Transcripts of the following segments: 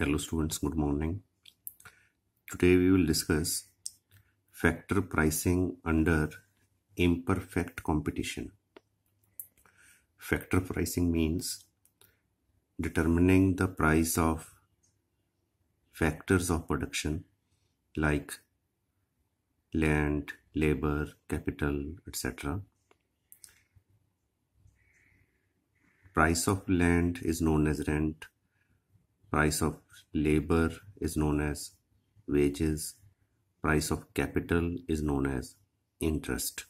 hello students good morning today we will discuss factor pricing under imperfect competition factor pricing means determining the price of factors of production like land labor capital etc price of land is known as rent price of labor is known as wages price of capital is known as interest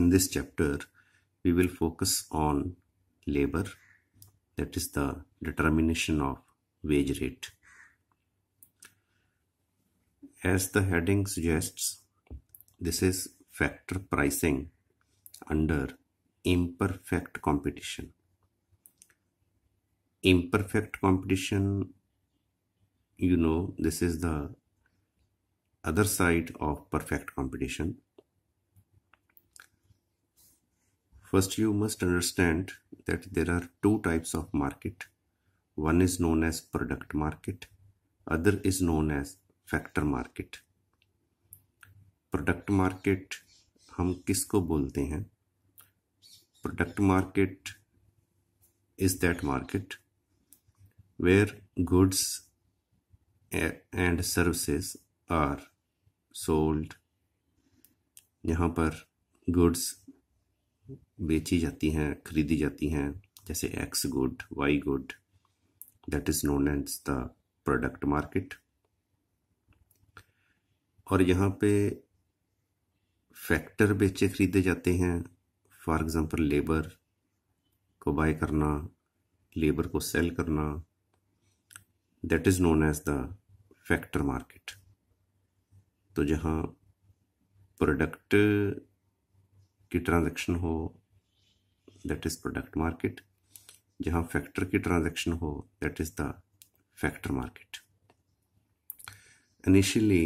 in this chapter we will focus on labor that is the determination of wage rate as the heading suggests this is factor pricing under imperfect competition imperfect competition you know this is the other side of perfect competition first you must understand that there are two types of market one is known as product market other is known as factor market product market हम किसको बोलते हैं product market is that market where goods and services are sold यहाँ पर goods बेची जाती हैं खरीदी जाती हैं जैसे X good Y good that is known as the product market और यहाँ पे फैक्टर बेचे खरीदे जाते हैं फॉर एग्ज़ाम्पल लेबर को बाय करना लेबर को सेल करना that is known as the factor market तो जहाँ प्रोडक्ट की ट्रांजेक्शन हो दैट इज प्रोडक्ट मार्केट जहाँ फैक्टर की ट्रांजेक्शन हो that is the factor market initially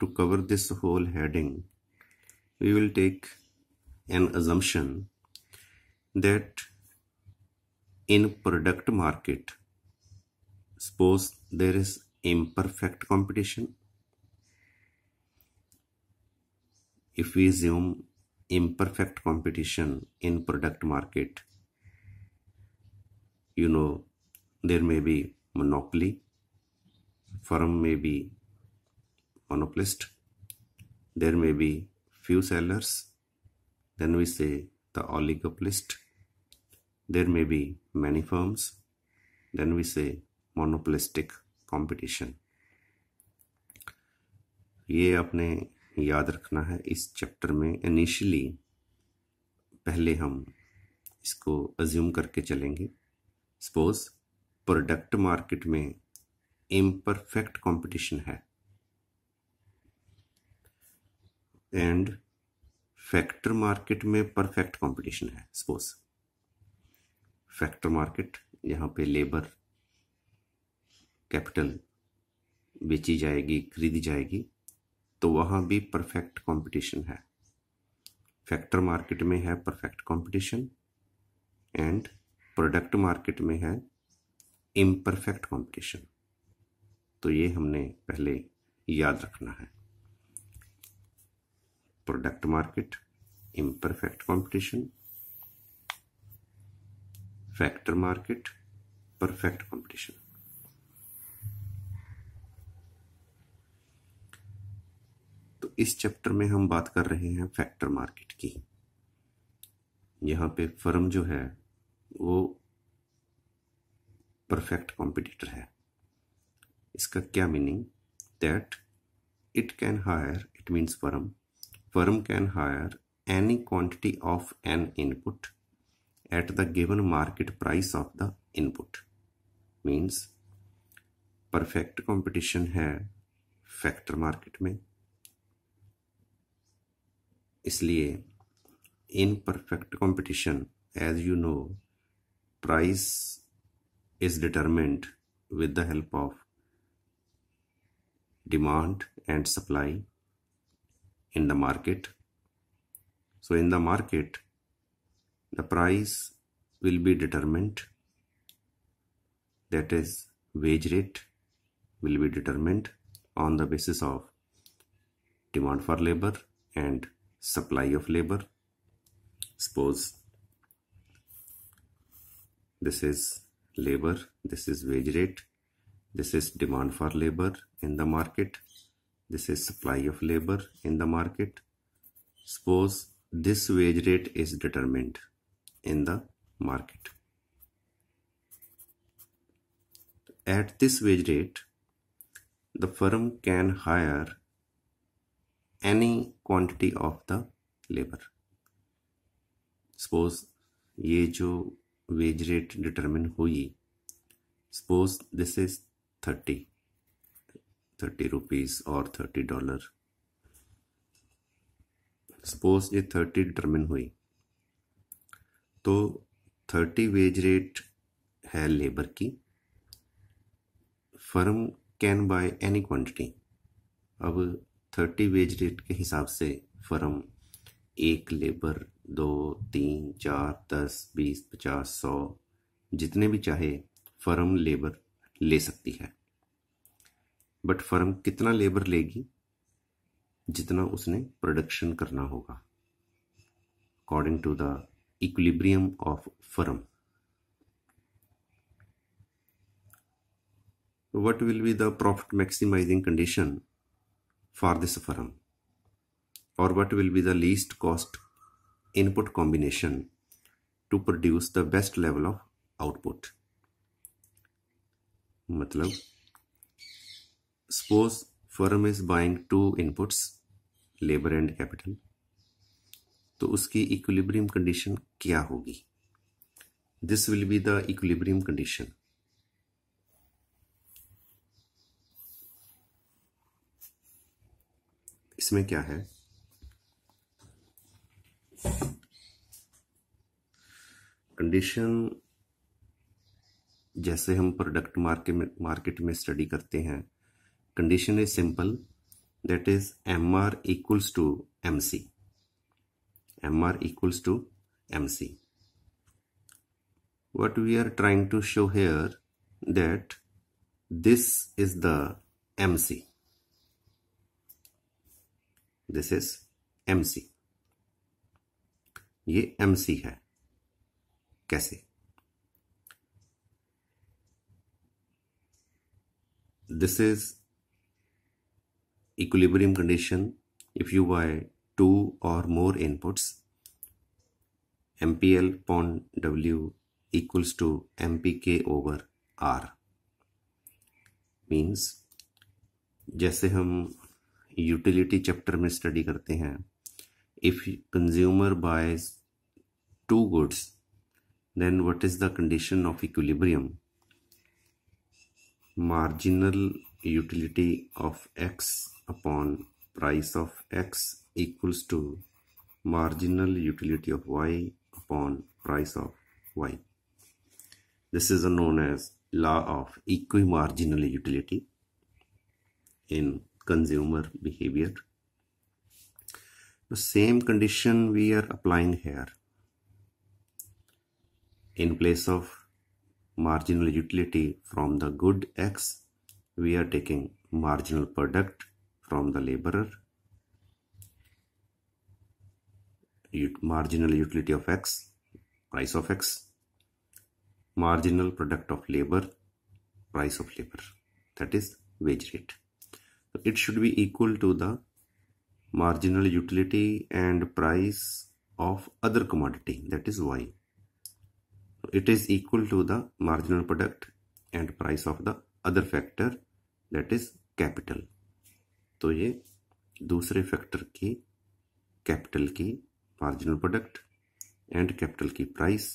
to cover this whole heading we will take N अजम्पन that in product market Suppose there is imperfect competition. If we assume imperfect competition in product market, you know, there may be monopoly, firm may be monopolist, there may be few sellers, then we say the oligopolist, there may be many firms, then we say monopolistic competition ये आपने याद रखना है इस chapter में initially पहले हम इसको अज्यूम करके चलेंगे सपोज प्रोडक्ट मार्केट में इम्परफेक्ट कंपटीशन है एंड फैक्टर मार्केट में परफेक्ट कंपटीशन है सपोज फैक्टर मार्केट यहाँ पे लेबर कैपिटल बेची जाएगी खरीदी जाएगी तो वहाँ भी परफेक्ट कंपटीशन है फैक्टर मार्केट में है perfect competition and product market में है इम्परफेक्ट कंपटीशन तो ये हमने पहले याद रखना है product market imperfect competition factor market perfect competition इस चैप्टर में हम बात कर रहे हैं फैक्टर मार्केट की यहाँ पे फर्म जो है वो परफेक्ट कॉम्पिटिटर है इसका क्या meaning that it can hire it means firm firm can hire any quantity of an input at the given market price of the input means perfect competition है फैक्टर मार्केट में इसलिए in perfect competition as you know price is determined with the help of demand and supply in the market. So, in the market, the price will be determined, that is, wage rate will be determined on the basis of demand for labor and supply of labor suppose this is labor this is wage rate this is demand for labor in the market this is supply of labor in the market suppose this wage rate is determined in the market at this wage rate the firm can hire any quantity of the labour suppose ये जो wage rate determine हुई suppose this is thirty thirty rupees और thirty dollar suppose ये thirty determine हुई तो thirty wage rate है labour की firm can buy any quantity अब थर्टी वेज रेट के हिसाब से फर्म एक लेबर दो तीन चार दस बीस पचास सौ जितने भी चाहे फर्म लेबर ले सकती है बट फर्म कितना लेबर लेगी जितना उसने प्रोडक्शन करना होगा according to the equilibrium of firm what will be the profit maximizing condition for this firm or what will be the least cost input combination to produce the best level of output matlab suppose firm is buying two inputs labor and capital to uski equilibrium condition kya hogi this will be the equilibrium condition इसमें क्या है condition जैसे हम product market में market में study करते हैं condition is simple that is M R equals to M C M R equals to M C what we are trying to show here that this is the M C this is M C ये M C है कैसे this is equilibrium condition if you buy two और more inputs M P L upon W equals to M P K over R means जैसे हम utility chapter में study करते हैं if consumer buys two goods then what is the condition of equilibrium marginal utility of X upon price of X equals to marginal utility of Y upon price of Y this is as law of equi marginal utility in consumer behavior. The same condition we are applying here. In place of marginal utility from the good X, we are taking marginal product from the laborer. Marginal utility of X, price of X. Marginal product of labor, price of labor. That is wage rate. तो it should be equal to the marginal utility and price of other commodity that is Y it is equal to the marginal product and price of the other factor that is capital तो ये दूसरे factor की capital की marginal product and capital की price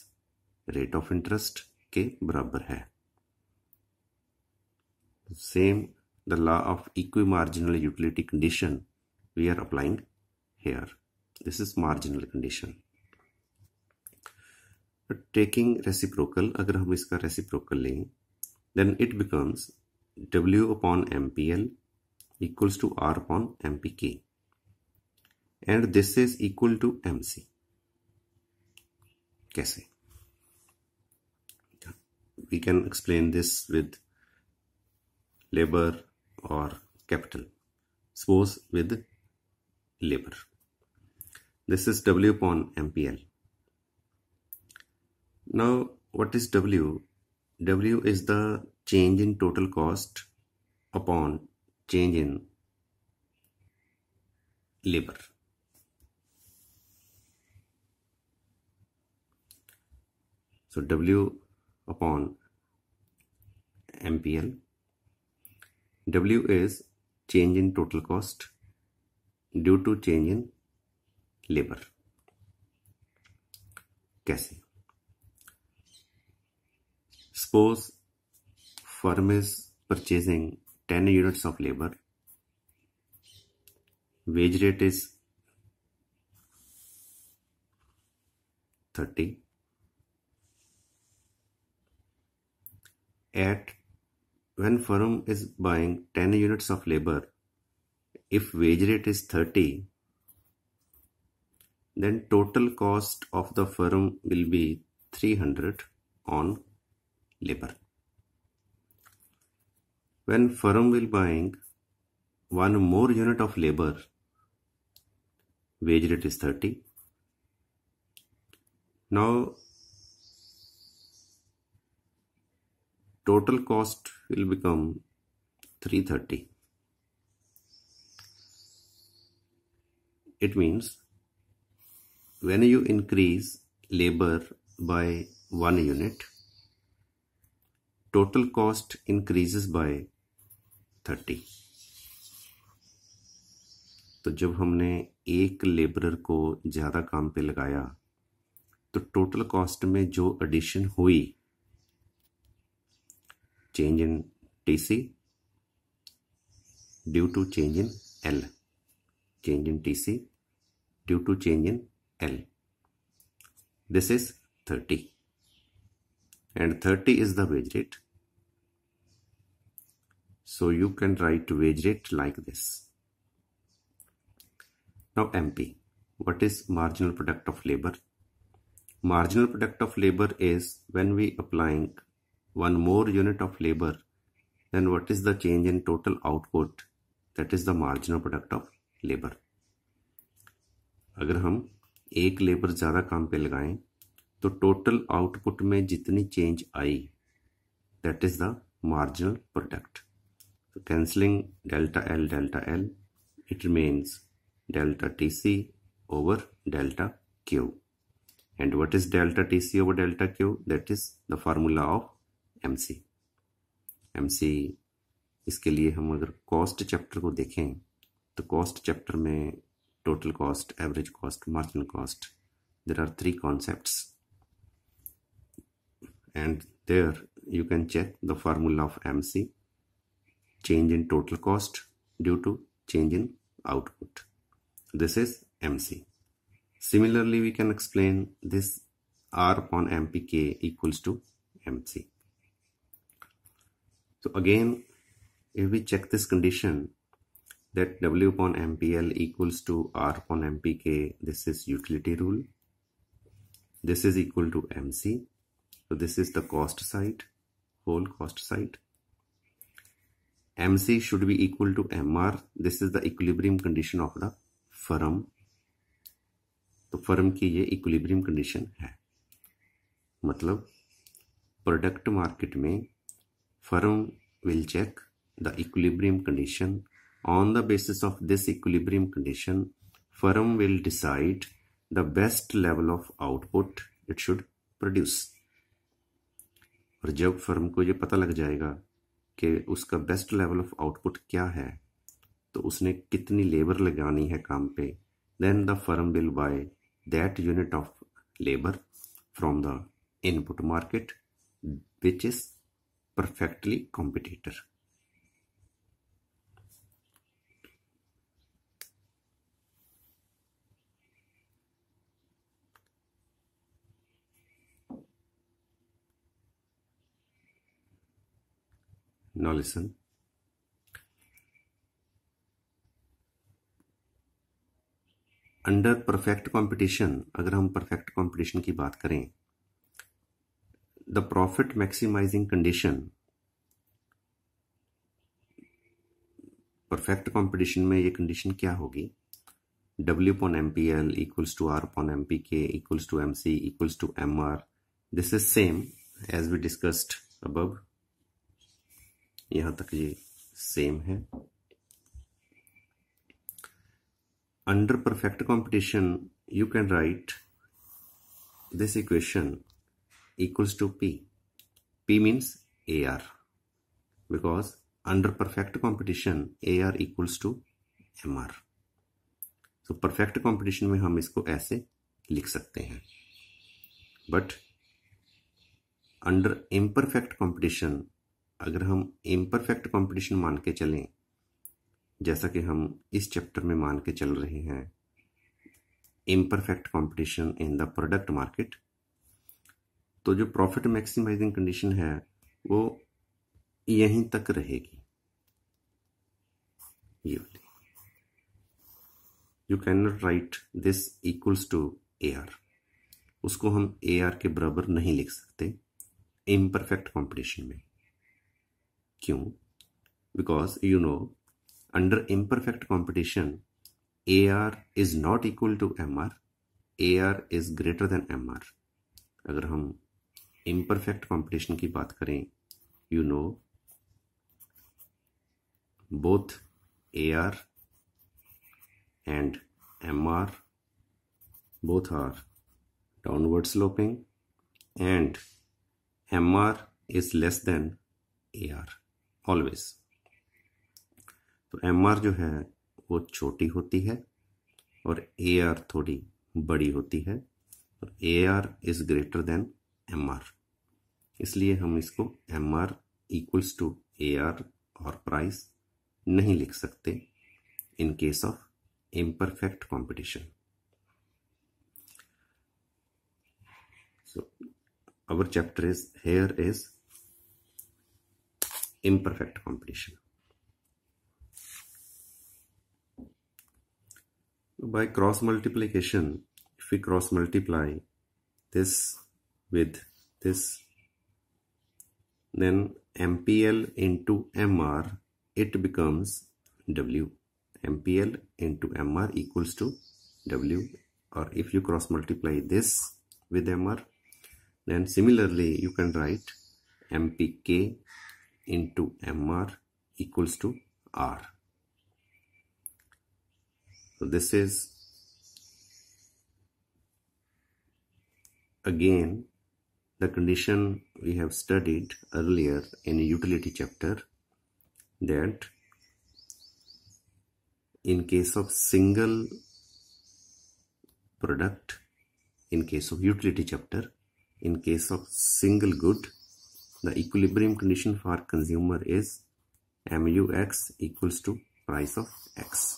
rate of interest के बराबर है same the law of equimarginal utility condition we are applying here. This is marginal condition. Taking reciprocal, अगर हम इसका reciprocal then it becomes W upon MPL equals to R upon MPK. And this is equal to MC. कैसे? We can explain this with labor or capital suppose with labor. This is W upon MPL. Now what is W? W is the change in total cost upon change in labor. So W upon MPL W is change in total cost due to change in labor. कैसे Suppose firm is purchasing 10 units of labor. Wage rate is 30. At when firm is buying 10 units of labor, if wage rate is 30, then total cost of the firm will be 300 on labor. When firm will buying one more unit of labor, wage rate is 30. Now total cost will become 330 it means when you increase labor by one unit total cost increases by 30 तो जब हमने एक labourer को ज़्यादा काम पे लगाया तो टोटल कॉस्ट में जो एडिशन हुई change in TC due to change in L. Change in TC due to change in L. This is 30. And 30 is the wage rate. So you can write wage rate like this. Now MP. What is marginal product of labor? Marginal product of labor is when we applying one more unit of labor, then what is the change in total output? That is the marginal product of labor. अगर हम एक labour ज़्यादा काम पे लगाएं तो total output में जितनी चेंज आई that is the marginal product. So cancelling delta L delta L, it remains delta TC over delta Q. And what is delta TC over delta Q? That is the formula of M C M C इसके लिए हम अगर cost chapter को देखें तो cost chapter में total cost average cost marginal cost there are three concept and there you can check the formula of M C change in total cost due to change in output this is M C similarly we can explain this R upon M P K equals to M C So again, if we check this condition that W upon MPL equals to R upon MPK, this is utility rule. This is equal to MC. So this is the cost side, whole cost side. MC should be equal to MR. This is the equilibrium condition of the firm. तो firm की ये equilibrium condition है मतलब product market में firm will check the equilibrium condition. On the basis of this equilibrium condition, firm will decide the best level of output it should produce. और जब firm को ये पता लग जाएगा कि उसका बेस्ट लेवल ऑफ आउटपुट क्या है तो उसने कितनी लेबर लगानी है काम पे then the firm will buy that unit of labour from the input market which is perfectly competitor. Now listen. Under perfect competition अगर हम परफेक्ट कंपटीशन की बात करें the profit maximizing condition perfect competition में ये कंडीशन क्या होगी W upon MPL equals to R upon MPK equals to MC equals to MR. This is same as we discussed above. यहाँ तक ये सेम है Under perfect competition, you can write this equation equals to P. P means AR because under perfect competition AR equals to MR. तो perfect competition में हम इसको ऐसे लिख सकते हैं बट अंडर इम्परफेक्ट कंपटीशन अगर हम इम्परफेक्ट कंपटीशन मान के चलें जैसा कि हम इस चैप्टर में मान के चल रहे हैं imperfect competition in the product market तो जो प्रॉफिट मैक्सिमाइजिंग कंडीशन है वो यहीं तक रहेगी ये वाली you can not write this equals to A R उसको हम ए आर के बराबर नहीं लिख सकते इम्परफेक्ट कॉम्पिटिशन में क्यों because you know under imperfect competition A R is not equal to M R A R is greater than M R अगर हम इम्परफेक्ट कॉम्पिटिशन की बात करें you know both A R and M R both are downward sloping and M R is less than A R always तो M R जो है वो छोटी होती है और ए आर थोड़ी बड़ी होती है A R is greater than M R इसलिए हम इसको M R equals to A R और प्राइस नहीं लिख सकते in case of imperfect competition so our chapter is here is imperfect competition by cross multiplication if you cross multiply this with this then MPL into MR it becomes W MPL into MR equals to W or if you cross multiply this with MR then similarly you can write MPK into MR equals to R so this is again the condition we have studied earlier in a utility chapter that in case of single product in case of utility chapter in case of single good the equilibrium condition for consumer is mu x equals to price of x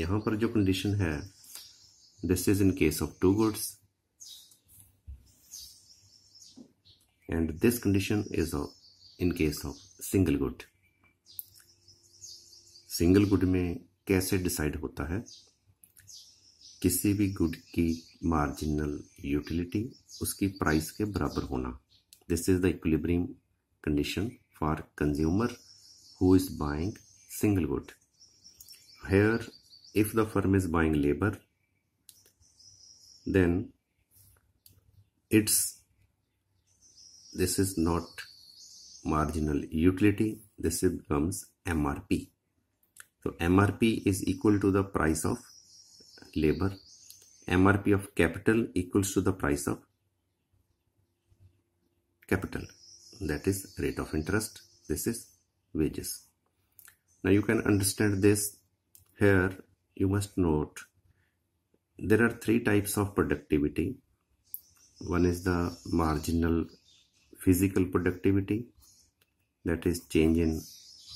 यहां पर जो condition है This is in case of two goods. And this condition is in case of single good single good में कैसे decide होता है किसी भी गुड की मार्जिनल यूटिलिटी उसकी प्राइस के बराबर होना this is the equilibrium condition for consumer who is buying single good here if the firm is buying labour then it's this is not marginal utility this becomes MRP so MRP is equal to the price of labor MRP of capital equals to the price of capital that is rate of interest this is wages now you can understand this here you must note there are three types of productivity one is the marginal physical productivity that is change in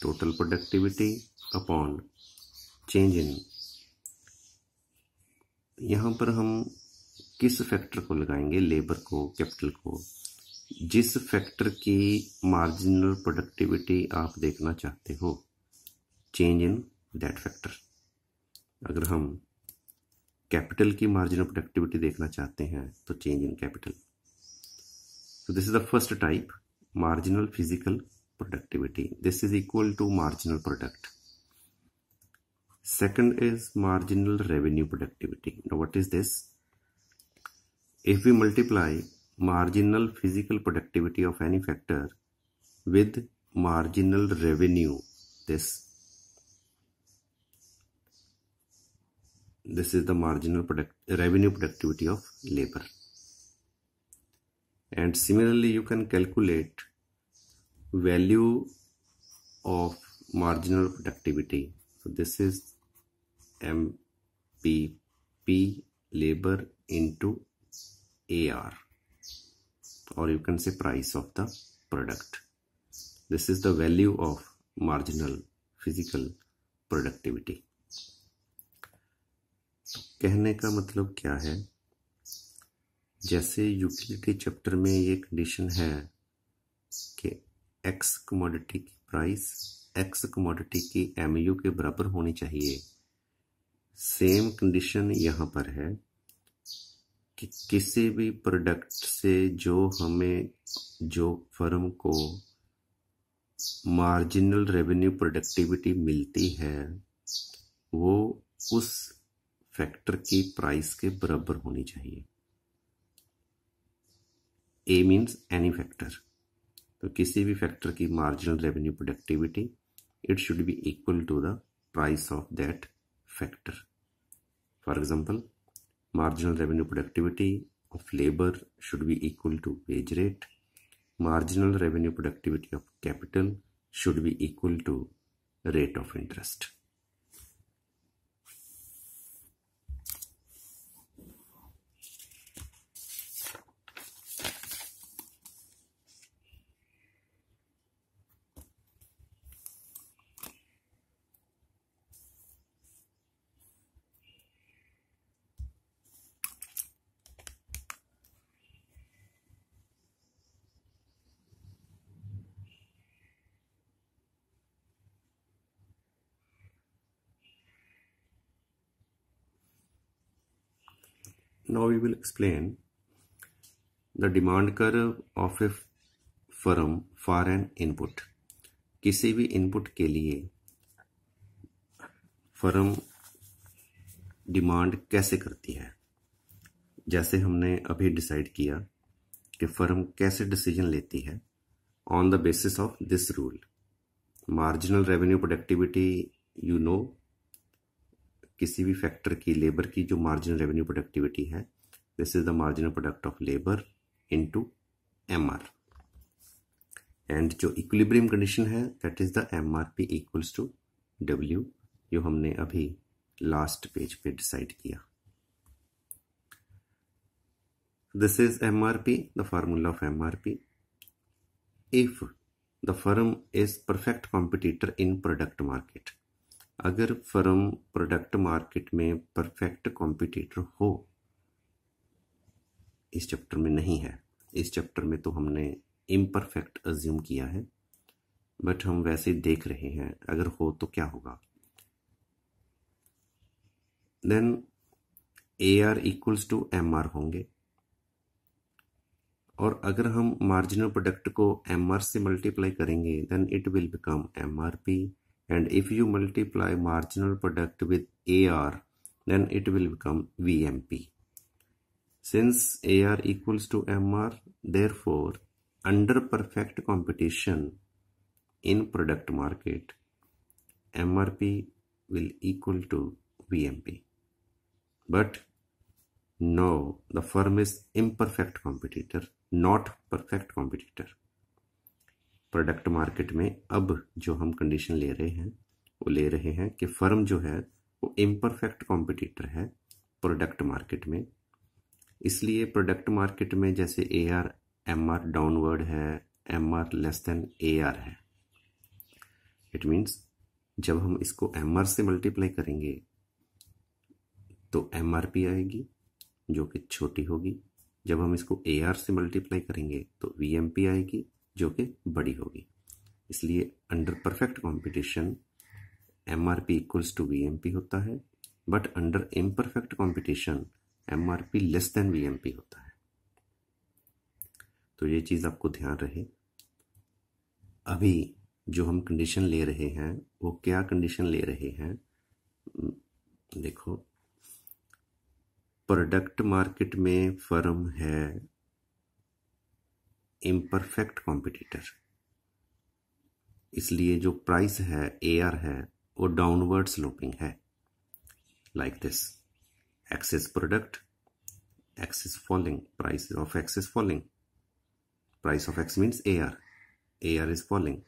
total productivity upon change in यहाँ पर हम किस factor को लगाएंगे labour को capital को जिस factor की मार्जिनल प्रोडक्टिविटी आप देखना चाहते हो चेंज इन दैट फैक्टर अगर हम कैपिटल की मार्जिन ऑफ प्रोडक्टिविटी देखना चाहते हैं तो change in capital so this is the first type marginal physical productivity this is equal to marginal product second is marginal revenue productivity what is this if we multiply marginal physical productivity of any factor with marginal revenue this This is the marginal product, revenue productivity of labor. And similarly, you can calculate value of marginal productivity. So this is MPP labor into AR or you can say price of the product. This is the value of marginal physical productivity. कहने का मतलब क्या है जैसे utility chapter में ये condition है कि एक्स कमोडिटी की प्राइस एक्स कमोडिटी की एम के बराबर होनी चाहिए सेम कंडीशन यहाँ पर है कि किसी भी प्रोडक्ट से जो हमें जो फर्म को मार्जिनल रेवेन्यू प्रोडक्टिविटी मिलती है वो उस फैक्टर के प्राइस के बराबर होनी चाहिए ए मीन्स एनी फैक्टर तो किसी भी फैक्टर की marginal revenue productivity it should be equal to the price of that factor for example marginal revenue productivity of labour should be equal to wage rate marginal revenue productivity of capital should be equal to rate of interest now we will explain the demand curve of a firm for an input. किसी भी input के लिए firm demand कैसे करती है जैसे हमने अभी डिसाइड किया कि फर्म कैसे डिसीजन लेती है on the basis of this rule marginal revenue productivity you know किसी भी फैक्टर की लेबर की जो मार्जिन रेवेन्यू प्रोडक्टिविटी है this is the marginal product of labour into MR and जो इक्विलिब्रियम कंडीशन है that is the M R P equals to W जो हमने अभी लास्ट पेज पे डिसाइड किया P the MRP, of M R P if the firm is perfect competitor in product market अगर firm product market में perfect competitor हो इस chapter में नहीं है इस चैप्टर में तो हमने इम्परफेक्ट अज्यूम किया है बट हम वैसे देख रहे हैं अगर हो तो क्या होगा then A R equals to M R होंगे और अगर हम मार्जिनल प्रोडक्ट को एम आर से मल्टीप्लाई करेंगे then it will become M R P and if you multiply marginal product with AR then it will become VMP. Since AR equals to MR therefore under perfect competition in product market MRP will equal to VMP. But no, the firm is imperfect competitor, not perfect competitor. Product market में अब जो हम condition ले रहे हैं वो ले रहे हैं कि फर्म जो है वो इम्परफेक्ट कॉम्पिटिटर है प्रोडक्ट मार्केट में इसलिए प्रोडक्ट मार्केट में जैसे A R M R downward है M R less than A R है इट मीन्स जब हम इसको एम आर से मल्टीप्लाई करेंगे तो एम आर पी आएगी जो कि छोटी होगी जब हम इसको ए आर से मल्टीप्लाई करेंगे तो वी एम पी आएगी जो कि बड़ी होगी इसलिए under perfect competition M R P equals to V M P होता है but under imperfect competition M R P less than V M P होता है तो ये चीज़ आपको ध्यान रहे अभी जो हम कंडीशन ले रहे हैं वो क्या कंडीशन ले रहे हैं देखो प्रोडक्ट मार्केट में फर्म है इम्परफेक्ट कॉम्पिटिटर इसलिए जो प्राइस है आर है वो डाउनवर्ड स्लोपिंग है like this X's product X's falling price of X's falling price of X means A R A R is falling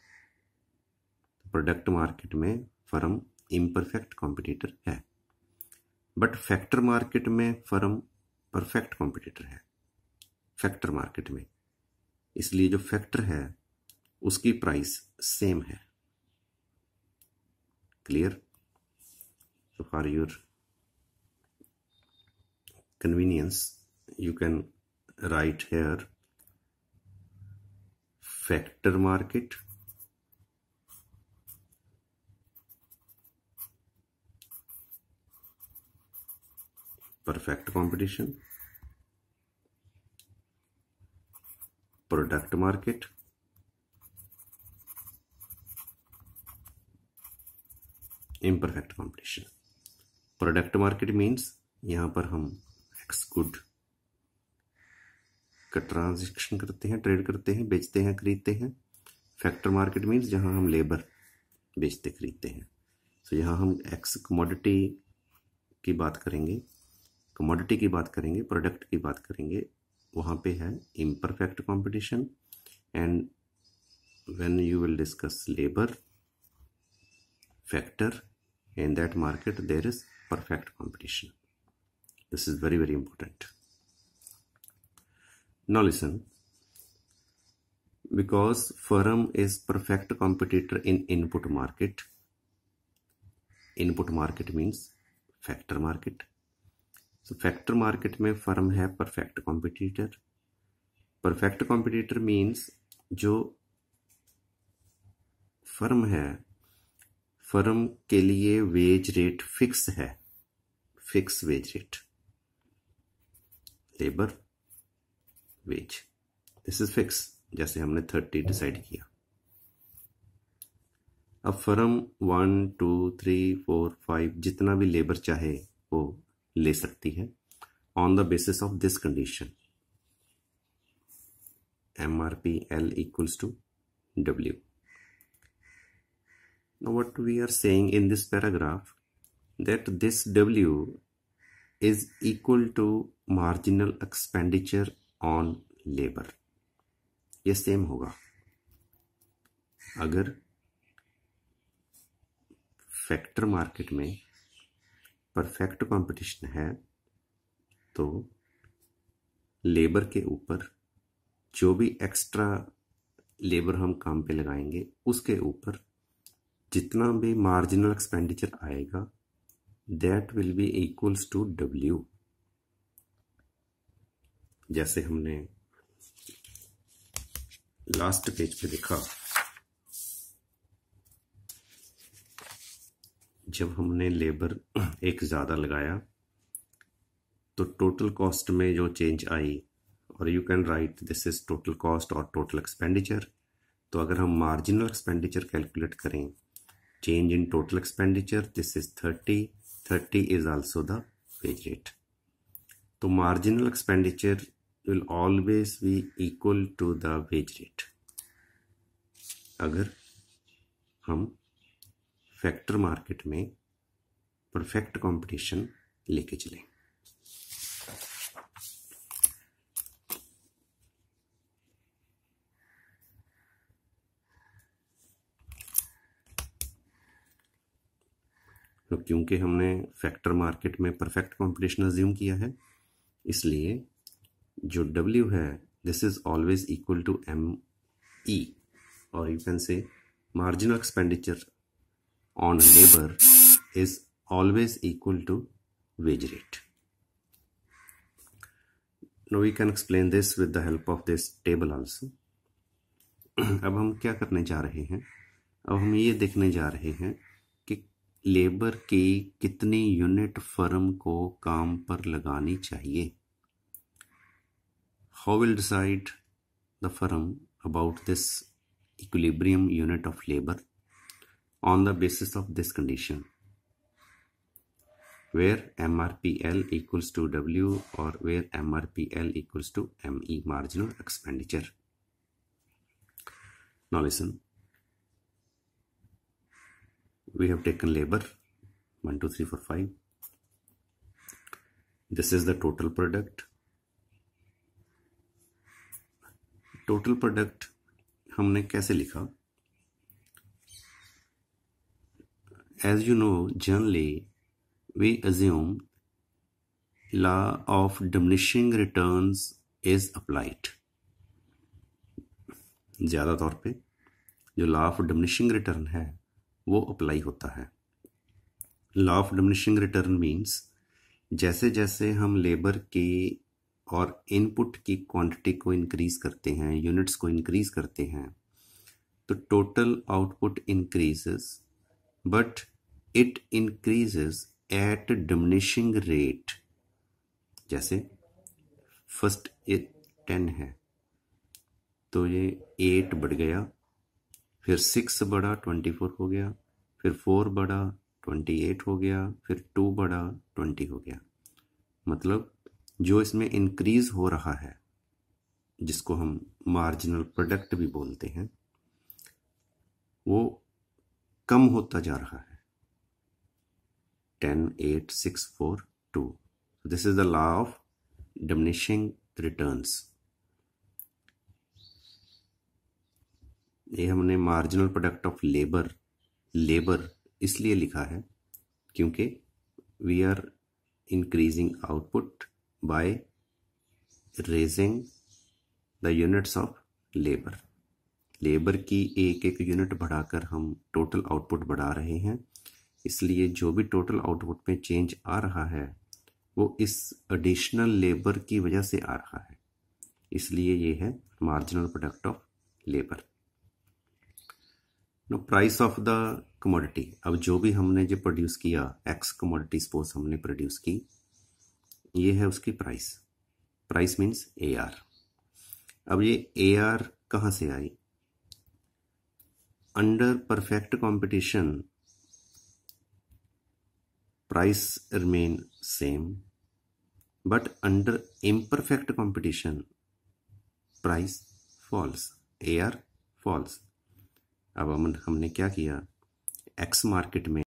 product market में firm imperfect competitor है but factor market में firm perfect competitor है factor market में इसलिए जो factor है उसकी price same है clear so for your convenience you can write here factor market perfect competition product market imperfect competition product market means यहाँ पर हम एक्स गुड का ट्रांजेक्शन करते हैं ट्रेड करते हैं बेचते हैं खरीदते हैं फैक्टर मार्केट मीन्स जहाँ हम लेबर बेचते खरीदते हैं सो so, यहाँ हम एक्स कमोडिटी की बात करेंगे कमोडिटी की बात करेंगे प्रोडक्ट की बात करेंगे वहाँ पे है imperfect competition and when you will discuss labor factor in that market there is perfect competition this is very very important now listen because firm is perfect competitor in input market input market means factor market so factor market में firm है perfect competitor perfect competitor means जो firm है firm के लिए wage rate fix है fix wage rate labour wage this is fix जैसे हमने thirty decide किया अब firm one two three four five जितना भी लेबर चाहे वो ले सकती है on the basis of this condition M R P L equals to W no what we are saying in this paragraph that this W is equal to marginal expenditure on labour ये same होगा अगर factor market में perfect competition है तो labour के ऊपर जो भी एक्स्ट्रा लेबर हम काम पे लगाएंगे उसके ऊपर जितना भी मार्जिनल एक्सपेंडिचर आएगा that will be equals to W जैसे हमने लास्ट पेज पे देखा जब हमने लेबर एक ज़्यादा लगाया तो टोटल कॉस्ट में जो चेंज आई और you can write this is total cost और टोटल एक्सपेंडिचर तो अगर हम मार्जिनल एक्सपेंडिचर कैलकुलेट करें change in total expenditure this is thirty thirty is also the wage rate तो marginal expenditure will always be equal to the wage rate अगर हम factor market में perfect competition लेके चलें तो क्योंकि हमने फैक्टर मार्केट में परफेक्ट कंपटीशन अज्यूम किया है इसलिए जो डब्ल्यू है this is always equal to M E और you can say margin expenditure on labor is always equal to wage rate. Now we can explain this with the help of this table also. अब हम क्या करने जा रहे हैं अब हम ये देखने जा रहे हैं कि लेबर की कितनी यूनिट फर्म को काम पर लगानी चाहिए how will decide the firm about this equilibrium unit of labor on the basis of this condition where MRPL equals to W or where MRPL equals to ME marginal expenditure. Now listen, we have taken labor 1, 2, 3, 4, 5. This is the total product. Total product As you know, generally, we assume law of diminishing returns is applied. ज़्यादा तौर पे जो law of diminishing return है वो apply होता है law of diminishing return means जैसे जैसे हम लेबर के और इनपुट की क्वांटिटी को इंक्रीज करते हैं यूनिट्स को इंक्रीज करते हैं तो total output increases but it increases at diminishing rate जैसे फर्स्ट ये टेन है तो ये एट बढ़ गया फिर सिक्स बढ़ा ट्वेंटी फोर हो गया फिर फोर बढ़ा ट्वेंटी एट हो गया फिर टू बढ़ा ट्वेंटी हो गया मतलब जो इसमें इंक्रीज हो रहा है जिसको हम मार्जिनल प्रोडक्ट भी बोलते हैं वो कम होता जा रहा है ten eight six four two this is the law of diminishing returns ये हमने marginal product of labour labour इसलिए लिखा है क्योंकि we are increasing output by raising the units of labour labour की एक एक यूनिट बढ़ाकर हम टोटल आउटपुट बढ़ा रहे हैं इसलिए जो भी टोटल आउटपुट में चेंज आ रहा है वो इस एडिशनल लेबर की वजह से आ रहा है इसलिए ये है marginal product of labour no price of the commodity अब जो भी हमने जो प्रोड्यूस किया एक्स कमोडिटी सपोज हमने प्रोड्यूस की ये है उसकी price price means A R अब ये ए आर कहाँ से आई under perfect competition price remain same but under imperfect competition price falls AR falls अब हम हमने क्या किया एक्स मार्केट में